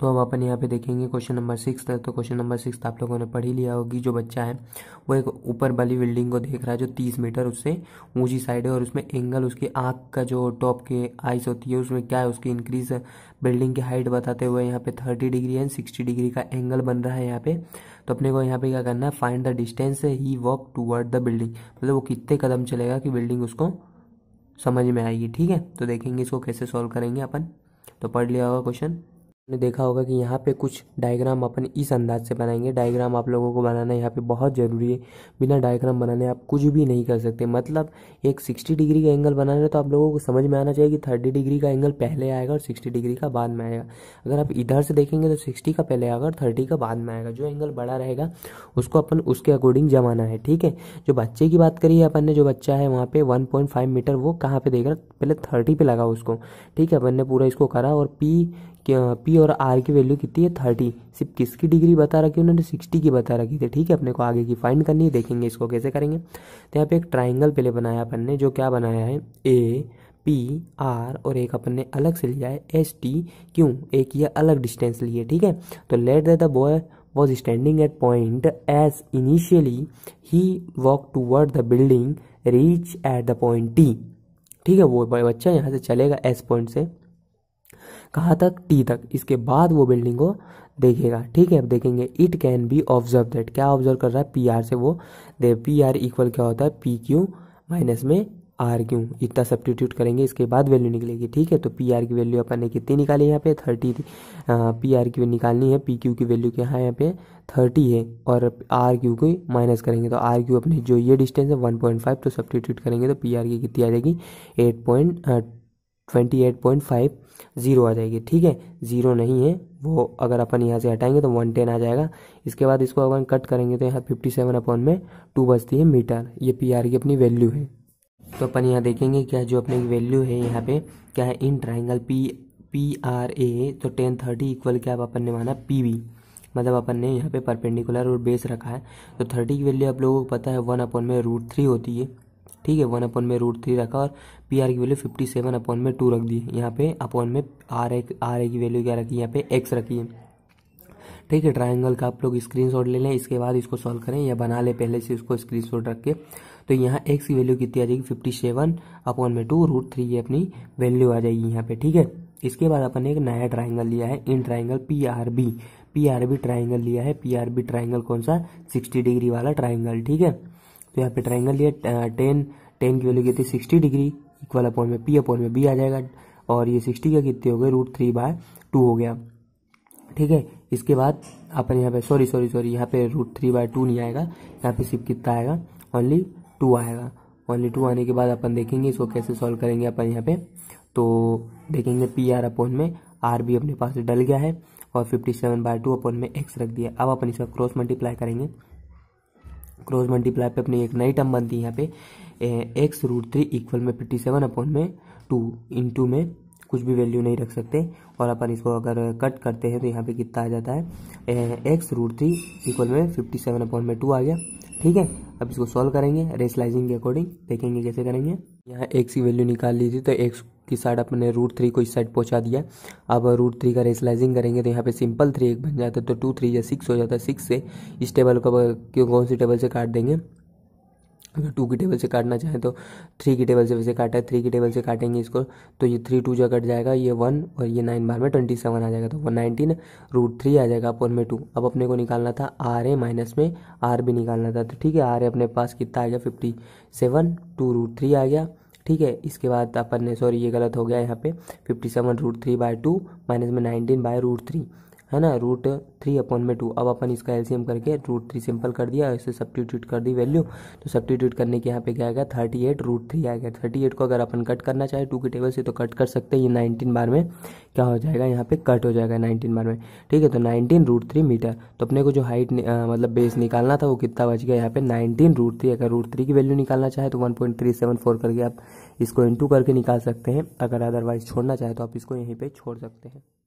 तो हम अपन यहाँ पे देखेंगे क्वेश्चन नंबर सिक्स तक तो क्वेश्चन नंबर सिक्स आप लोगों ने पढ़ ही लिया होगी जो बच्चा है वो एक ऊपर वाली बिल्डिंग को देख रहा है जो तीस मीटर उससे ऊंची साइड है और उसमें एंगल उसकी आँख का जो टॉप के आइस होती है उसमें क्या है उसकी इंक्रीज बिल्डिंग की हाइट बताते हुए यहाँ पे thirty degree and sixty degree का एंगल बन रहा है यहाँ पे तो अपने को यहाँ पे क्या करना है find the distance he walk toward the building मतलब वो कितने कदम चलेगा कि बिल्डिंग उसको समझ में आएगी ठीक है तो देखेंगे इसको कैसे सॉल्व करेंगे अपन तो पढ़ लिया होगा क्वेश्चन आपने देखा होगा कि यहाँ पे कुछ डायग्राम अपन इस अंदाज से बनाएंगे डायग्राम आप लोगों को बनाना यहाँ पे बहुत ज़रूरी है बिना डायग्राम बनाने आप कुछ भी नहीं कर सकते मतलब एक 60 डिग्री का एंगल बनाना है तो आप लोगों को समझ में आना चाहिए कि 30 डिग्री का एंगल पहले आएगा और 60 डिग्री का बाद में आएगा अगर आप इधर से देखेंगे तो सिक्सटी का पहले आएगा और थर्टी का बाद में आएगा जो एंगल बड़ा रहेगा उसको अपन उसके अकॉर्डिंग जमाना है ठीक है जो बच्चे की बात करिए अपन ने जो बच्चा है वहाँ पे वन मीटर वो कहाँ पे देगा पहले थर्टी पे लगा उसको ठीक है अपन ने पूरा इसको करा और पी पी और आर की वैल्यू कितनी है थर्टी सिर्फ किसकी डिग्री बता रखी उन्होंने सिक्सटी की बता रखी थी ठीक है अपने को आगे की फाइंड करनी है देखेंगे इसको कैसे करेंगे तो यहाँ पे एक ट्राइंगल पहले बनाया अपन ने जो क्या बनाया है ए पी आर और एक अपन ने अलग से लिया है एस टी क्यों एक ये अलग डिस्टेंस है ठीक है तो let the boy was standing at point S initially he walk toward the building reach at the point T ठीक है वो बच्चा यहाँ से चलेगा एस पॉइंट से कहाँ तक टी तक इसके बाद वो बिल्डिंग को देखेगा ठीक है अब देखेंगे it can be observe that क्या ऑब्जर्व कर रहा है पी आर से वो दे पी आर इक्वल क्या होता है पी क्यू माइनस में आर क्यू इतना सब्टीट्यूट करेंगे इसके बाद वैल्यू निकलेगी ठीक है तो पी आर की वैल्यू अपन ने कितनी निकाली यहाँ पे थर्टी पी आर की निकालनी है पी क्यू की वैल्यू क्या है यहाँ पे थर्टी है और आर क्यू को माइनस करेंगे तो आर क्यू अपने जो ये डिस्टेंस है वन पॉइंट फाइव तो सब्टीट्यूट करेंगे तो पी आर की कितनी आ जाएगी eight point twenty eight point five zero आ जाएगी ठीक है ज़ीरो नहीं है वो अगर अपन यहाँ से हटाएंगे तो वन टेन आ जाएगा इसके बाद इसको अपन कट करेंगे तो यहाँ फिफ्टी सेवन अपॉन में टू बचती है मीटर ये पी आर की अपनी वैल्यू है तो अपन यहाँ देखेंगे क्या जो अपने वैल्यू है यहाँ पे क्या है in triangle P P R A तो टेन थर्टी इक्वल क्या अपन ने माना पी वी मतलब अपन ने यहाँ पे परपेंडिकुलर और बेस रखा है तो थर्टी की वैल्यू आप लोगों को पता है वन अपॉन में रूट थ्री होती है ठीक है वन अपॉन में रूट थ्री रखा और पी आर की वैल्यू फिफ्टी सेवन अपॉन में टू रख दी यहाँ पे अपॉन में आर एक आर ए की वैल्यू क्या रखी यहाँ पे एक्स रखी है ठीक है ट्रायंगल का आप लोग स्क्रीनशॉट ले लें इसके बाद इसको सॉल्व करें या बना लें पहले से इसको स्क्रीनशॉट रख के तो यहाँ एक्स की वैल्यू कितनी आ जाएगी फिफ्टी सेवन अपॉन में टू रूट थ्री की अपनी वैल्यू आ जाएगी यहाँ पे ठीक है इसके बाद अपन ने एक नया ट्राइंगल लिया है in triangle P R B P R B triangle लिया है पी आर बी ट्राइंगल कौन सा सिक्सटी डिग्री वाला ट्राइंगल ठीक है तो यहाँ पे ट्राइंगल लिया टेन टेन की वैल्यू कितनी सिक्सटी डिग्री इक्वल अपॉइंट में पी अपॉइंट में बी आ जाएगा और ये सिक्सटी का कितने हो गए रूट थ्री बाय टू हो गया ठीक है इसके बाद अपन यहाँ पे सॉरी सॉरी सॉरी यहाँ पे रूट थ्री बाय टू नहीं आएगा यहाँ पे सिर्फ कितना आएगा ओनली टू आएगा ओनली टू आने के बाद अपन देखेंगे इसको कैसे सॉल्व करेंगे अपन यहाँ पे तो देखेंगे पी आर अपॉन में आर भी अपने पास डल गया है और fifty seven by two upon में एक्स रख दिया अब अपन इसका क्रॉस मल्टीप्लाई करेंगे क्रॉस मल्टीप्लाई पे अपनी एक नई टर्म बनती है यहाँ पे एक्स रूट थ्री इक्वल में फिफ्टी सेवन अपॉन में टू इन टू में कुछ भी वैल्यू नहीं रख सकते और अपन इसको अगर कट करते हैं तो यहाँ पे कितना आ जाता है एक्स रूट थ्री इक्वल में फिफ्टी सेवन अपॉन में टू आ गया ठीक है अब इसको सॉल्व करेंगे रेसलाइजिंग के अकॉर्डिंग देखेंगे कैसे करेंगे यहाँ एक्स की वैल्यू निकाल लीजिए तो एक्स की साइड अपने रूट थ्री को इस साइड पहुंचा दिया अब रूट थ्री का रेसलाइजिंग करेंगे तो यहाँ पे सिंपल थ्री एक बन जाता है तो टू थ्री या सिक्स हो जाता है सिक्स से इस टेबल को क्यों कौन सी टेबल से काट देंगे अगर टू की टेबल से काटना चाहें तो थ्री की टेबल से वैसे काटा है थ्री की टेबल से काटेंगे इसको तो ये थ्री टू जो कट जाएगा ये वन और ये नाइन बार में ट्वेंटी सेवन आ जाएगा तो वन नाइनटीन रूट थ्री आ जाएगा अपन में टू अब अपने को निकालना था आर ए माइनस में आर भी निकालना था तो ठीक है आर ए अपने पास कितना आ गया fifty seven two root three आ गया ठीक है इसके बाद अपन ने सॉरी ये गलत हो गया यहाँ पे fifty seven root three by two minus में नाइनटीन बाय रूट थ्री है ना रूट थ्री अपॉन में टू अब अपन इसका एलसीएम करके रूट थ्री सिंपल कर दिया इसे सब्टीट्यूट कर दी वैल्यू तो सब्टीट्यूट करने के यहाँ पे क्या आएगा थर्टी एट रूट थ्री आएगा थर्टी एट को अगर अपन कट करना चाहे टू के टेबल से तो कट कर सकते हैं ये नाइनटीन बार में क्या हो जाएगा यहाँ पे कट हो जाएगा नाइनटीन बार में ठीक है तो नाइनटीन रूट थ्री मीटर तो अपने को जो हाइट मतलब बेस निकालना था वो कितना बच गया यहाँ पे नाइनटीन रूट थ्री अगर रूट थ्री की वैल्यू निकालना चाहे तो one point three seven four करके आप इसको इंटू करके निकाल सकते हैं अगर अदरवाइज छोड़ना चाहे तो आप इसको यहीं पर छोड़ सकते हैं